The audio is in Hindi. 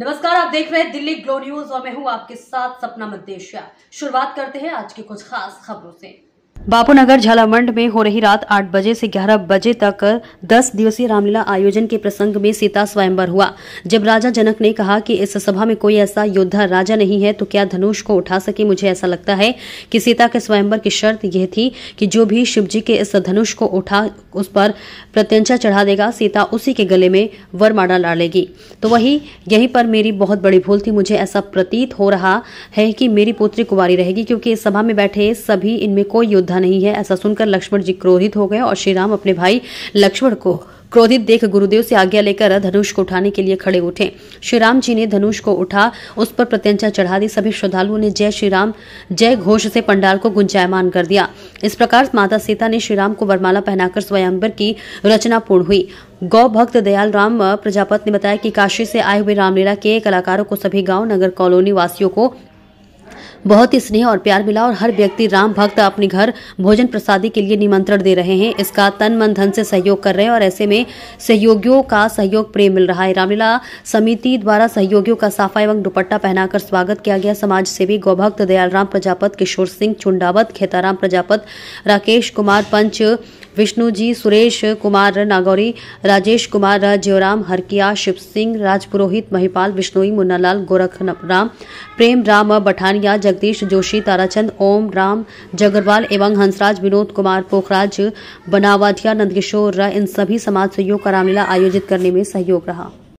नमस्कार आप देख रहे हैं दिल्ली ग्लो न्यूज और मैं हूं आपके साथ सपना मध्य शुरुआत करते हैं आज की कुछ खास खबरों से बापूनगर झालामंड में हो रही रात 8 बजे से 11 बजे तक 10 दिवसीय रामलीला आयोजन के प्रसंग में सीता स्वयंवर हुआ जब राजा जनक ने कहा कि इस सभा में कोई ऐसा योद्धा राजा नहीं है तो क्या धनुष को उठा सके मुझे ऐसा लगता है कि सीता के स्वयंवर की शर्त यह थी कि जो भी शिवजी के इस धनुष को उठा उस पर प्रत्यंचा चढ़ा देगा सीता उसी के गले में वरमाला डालेगी तो वही यहीं पर मेरी बहुत बड़ी भूल थी मुझे ऐसा प्रतीत हो रहा है कि मेरी पुत्री कुंवारी रहेगी क्योंकि इस सभा में बैठे सभी इनमें कोई सुविधा नहीं है ऐसा सुनकर लक्ष्मण जी क्रोधित हो गए और श्रीराम अपने भाई लक्ष्मण को क्रोधित देख गुरुदेव से आज्ञा लेकर धनुष को उठाने के लिए खड़े उठे श्री राम जी ने धनुष को उठा उस पर प्रत्यंचा चढ़ा दी सभी श्रद्धालुओं ने जय श्री राम जय घोष से पंडाल को गुंजायमान कर दिया इस प्रकार माता सीता ने श्रीराम को वरमाला पहनाकर स्वयंबर की रचना पूर्ण हुई गौ भक्त दयाल राम प्रजापत ने बताया कि काशी से आए हुए रामलीला के कलाकारों को सभी गांव नगर कॉलोनी वासियों को बहुत ही स्नेह और प्यार मिला और हर व्यक्ति राम भक्त अपने घर भोजन प्रसादी के लिए निमंत्रण दे रहे हैं इसका तन मन धन से सहयोग कर रहे हैं और ऐसे में सहयोगियों का सहयोग प्रेम मिल रहा है रामलीला समिति द्वारा सहयोगियों का साफा एवं दुपट्टा पहनाकर स्वागत किया गया समाज सेवी गौभक्त दयालराम प्रजापत किशोर सिंह चुंडावत खेताराम प्रजापत राकेश कुमार पंच विष्णु जी सुरेश कुमार नागौरी राजेश कुमार ज्योराम हरकिया शिव सिंह राजपुरोहित महिपाल विष्णोई मुन्नालाल गोरख राम प्रेम राम बठानिया जगदीश जोशी ताराचंद ओम राम जगरवाल एवं हंसराज विनोद कुमार पोखराज बनावाधिया नंदकिशोर इन सभी समाज सहयोग का रामलीला आयोजित करने में सहयोग रहा